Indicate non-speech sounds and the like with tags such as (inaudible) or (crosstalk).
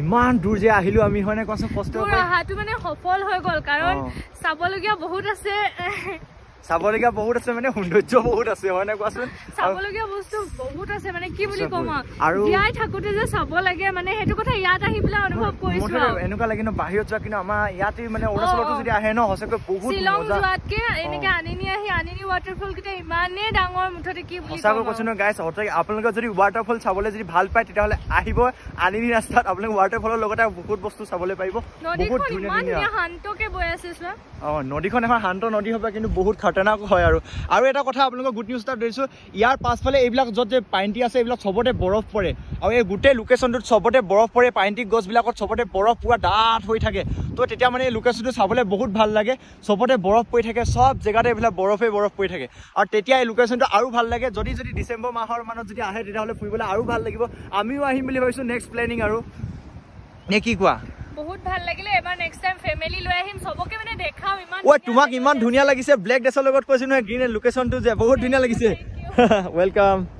ইমান দূৰ যে আহিলো আমি হয়নে কচোন কষ্ট অহাটো মানে সফল হৈ গল কাৰণ চাবলগীয়া বহুত আছে চাবলগীয়া বহুত আছে মানে সৌন্দৰ্য বহুত আছে হয়নে কোৱাচোন চাবলগীয়া বস্তু বহুত আছে মানে কি বুলি কম আৰু ইয়াই থাকোতে যে চাব লাগে মানে সেইটো কথা ইয়াত আহি অনুভৱ কৰিছো এনেকুৱা লাগে বাহিৰত যোৱা কিন্তু আমাৰ ইয়াতে মানে অৰুণাচলতো যদি আহে ন সঁচাকৈ বহুত শ্বিলং যোৱাতকে এনেকে আনিনি ওয়াটাৰফল কিটা ইমানে ডাঙৰ মুঠতে কি বুলি সাবা কছন গাইস অৰ্থাৎ আপোনালোকে যদি ওয়াটাৰফল চাবলৈ যদি ভাল পায় তেতিয়া হলে আহিব আনি নি ৰাস্তাত আপোনালোকে ওয়াটাৰফলৰ লগত বহুত বস্তু চাবলৈ পাইব বহুত ধুনীয়া মানে হান্তকে বৈ আছে স্যার অ নদীখন এখন হান্ত নদী হবা কিন্তু বহুত খতৰনাক হয় আৰু আৰু এটা কথা আপোনালোকে গুড নিউজ এটা দিছো ইয়াৰ পাছফালে এইবিলাক যত যে পাইণ্টি আছে এইবিলাক চবতে বৰফ পৰে আৰু এই গোটেই লোকেশ্যনটোত চবতে বৰফ পৰে পাইণ্টি গছবিলাকত চবতে বৰফ পুৰা ডাঠ হৈ থাকে তো তেতিয়া মানে এই লোকেশ্যনটো চাবলৈ বহুত ভাল লাগে চবতে বৰফ পৰি থাকে চব জেগাতে এইবিলাক বৰফেই বৰফ পৰি থাকে আৰু তেতিয়া এই লোকেশ্যনটো আৰু ভাল লাগে যদি যদি ডিচেম্বৰ মাহৰ মানত যদি আহে তেতিয়াহ'লে ফুৰিবলৈ আৰু ভাল লাগিব আমিও আহিম বুলি ভাবিছোঁ নেক্সট প্লেনিং আৰু নে কি কোৱা তোমাক ইমান ধুনীয়া লাগিছে ব্লেক ড্ৰেছৰ লগত কৈছো নহয় গ্ৰীণ লোকেশ্যনটো যে বহুত ধুনীয়া লাগিছে ৱেলকাম (laughs)